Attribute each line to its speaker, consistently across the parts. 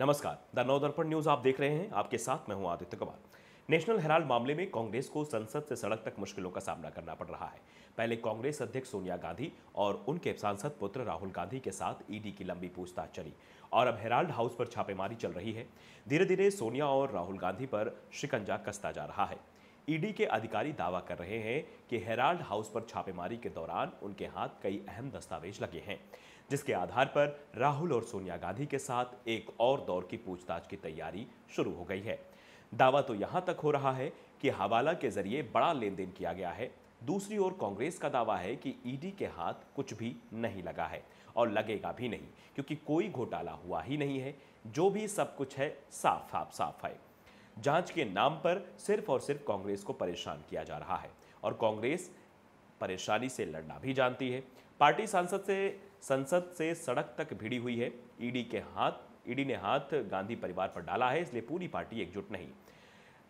Speaker 1: नमस्कार the नवदर्पण news आप देख रहे हैं आपके साथ मैं हूं आदित्य कुमार नेशनल हेराल्ड मामले में कांग्रेस को संसद से सड़क तक मुश्किलों का सामना करना पड़ रहा है पहले कांग्रेस अध्यक्ष सोनिया गांधी और उनके सांसद पुत्र राहुल गांधी के साथ ईडी की लंबी पूछताछ चली और अब हेराल्ड हाउस पर छापेमारी चल रही है धीरे धीरे सोनिया और राहुल गांधी पर शिकंजा कसता जा रहा है ईडी के अधिकारी दावा कर रहे हैं कि हेराल्ड हाउस पर छापेमारी के दौरान उनके हाथ कई अहम दस्तावेज लगे हैं जिसके आधार पर राहुल और सोनिया गांधी के साथ एक और दौर की पूछताछ की तैयारी शुरू हो गई है दावा तो यहां तक हो रहा है कि हवाला के जरिए बड़ा लेन देन किया गया है दूसरी ओर कांग्रेस का दावा है कि ईडी के हाथ कुछ भी नहीं लगा है और लगेगा भी नहीं क्योंकि कोई घोटाला हुआ ही नहीं है जो भी सब कुछ है साफ साफ साफ है जांच के नाम पर सिर्फ और सिर्फ कांग्रेस को परेशान किया जा रहा है और कांग्रेस परेशानी से लड़ना भी जानती है पार्टी सांसद से संसद से सड़क तक भिड़ी हुई है ईडी के हाथ ईडी ने हाथ गांधी परिवार पर डाला है इसलिए पूरी पार्टी एकजुट नहीं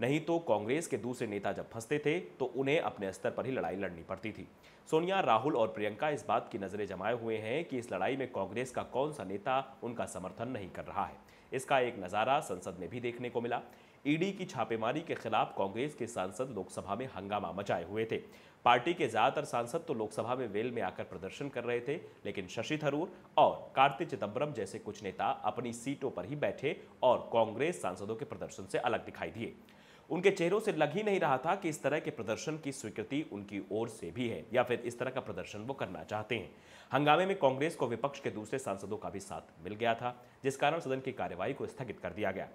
Speaker 1: नहीं तो कांग्रेस के दूसरे नेता जब फंसते थे तो उन्हें अपने स्तर पर ही लड़ाई लड़नी पड़ती थी सोनिया राहुल और प्रियंका इस बात की नजरें जमाए हुए हैं कि इस लड़ाई में कांग्रेस का कौन सा नेता उनका समर्थन नहीं कर रहा है इसका एक नज़ारा संसद में भी देखने को मिला ईडी की छापेमारी के खिलाफ कांग्रेस के सांसद लोकसभा में हंगामा मचाए हुए थे पार्टी के ज्यादातर सांसद तो लोकसभा में वेल में आकर प्रदर्शन कर रहे थे लेकिन शशि थरूर और कार्तिक चिदम्बरम जैसे कुछ नेता अपनी सीटों पर ही बैठे और कांग्रेस सांसदों के प्रदर्शन से अलग दिखाई दिए उनके चेहरों से लग ही नहीं रहा था कि इस तरह के प्रदर्शन की स्वीकृति उनकी ओर से भी है या फिर इस तरह का प्रदर्शन वो करना चाहते हैं हंगामे में कांग्रेस को विपक्ष के दूसरे सांसदों का भी साथ मिल गया था जिस कारण सदन की कार्यवाही को स्थगित कर दिया गया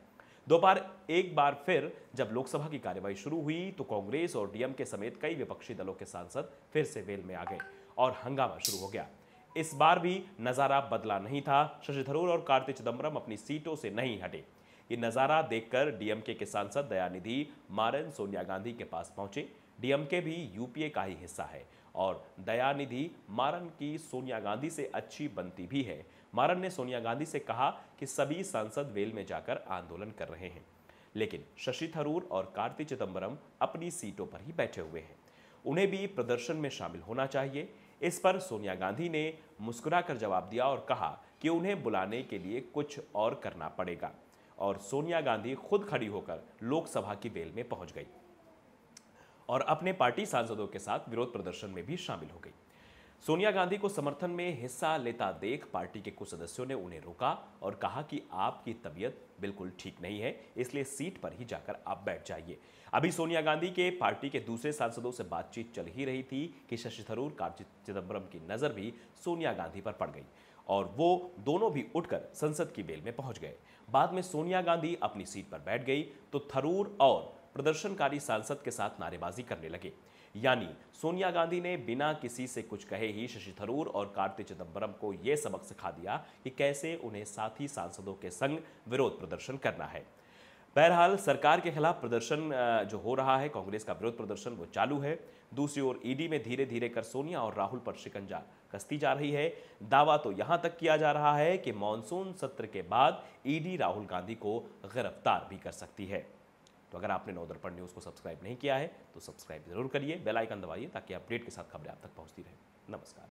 Speaker 1: दोपहर एक बार फिर जब लोकसभा की कार्यवाही शुरू हुई तो कांग्रेस और डीएम के समेत कई विपक्षी दलों के सांसद फिर से वेल में आ गए और हंगामा शुरू हो गया इस बार भी नजारा बदला नहीं था शशि थरूर और कार्तिक चिदम्बरम अपनी सीटों से नहीं हटे ये नज़ारा देखकर डीएमके के सांसद दयानिधि मारन सोनिया गांधी के पास पहुंचे डीएमके भी यूपीए का ही हिस्सा है और दयानिधि मारन की सोनिया गांधी से अच्छी बनती भी है मारन ने सोनिया गांधी से कहा कि सभी सांसद वेल में जाकर आंदोलन कर रहे हैं लेकिन शशि थरूर और कार्ति चिदम्बरम अपनी सीटों पर ही बैठे हुए हैं उन्हें भी प्रदर्शन में शामिल होना चाहिए इस पर सोनिया गांधी ने मुस्कुराकर जवाब दिया और कहा कि उन्हें बुलाने के लिए कुछ और करना पड़ेगा और सोनिया गांधी खुद खड़ी होकर लोकसभा की बेल में पहुंच गई और अपने पार्टी सांसदों के साथ विरोध प्रदर्शन में भी शामिल हो गई सोनिया गांधी को समर्थन में हिस्सा लेता देख पार्टी के कुछ सदस्यों ने उन्हें रोका और कहा कि आपकी तबीयत बिल्कुल ठीक नहीं है इसलिए सीट पर ही जाकर आप बैठ जाइए अभी सोनिया गांधी के पार्टी के दूसरे सांसदों से बातचीत चल ही रही थी कि शशि थरूर कार्ति चिदम्बरम की नज़र भी सोनिया गांधी पर पड़ गई और वो दोनों भी उठकर संसद की बेल में पहुंच गए बाद में सोनिया गांधी अपनी सीट पर बैठ गई तो थरूर और प्रदर्शनकारी सांसद के साथ नारेबाजी करने लगे यानी सोनिया गांधी ने बिना किसी से कुछ कहे ही शशि थरूर और कार्तिक चिदम्बरम को यह सबक सिखा दिया कि कैसे उन्हें साथी सांसदों के संग विरोध प्रदर्शन करना है बहरहाल सरकार के खिलाफ प्रदर्शन जो हो रहा है कांग्रेस का विरोध प्रदर्शन वो चालू है दूसरी ओर ईडी में धीरे धीरे कर सोनिया और राहुल पर शिकंजा कसती जा रही है दावा तो यहां तक किया जा रहा है कि मानसून सत्र के बाद ईडी राहुल गांधी को गिरफ्तार भी कर सकती है तो अगर आपने नवदर्पण न्यूज़ को सब्सक्राइब नहीं किया है तो सब्सक्राइब जरूर करिए बेल आइकन दबाइए ताकि अपडेट के साथ खबरें आप तक पहुँचती रहे नमस्कार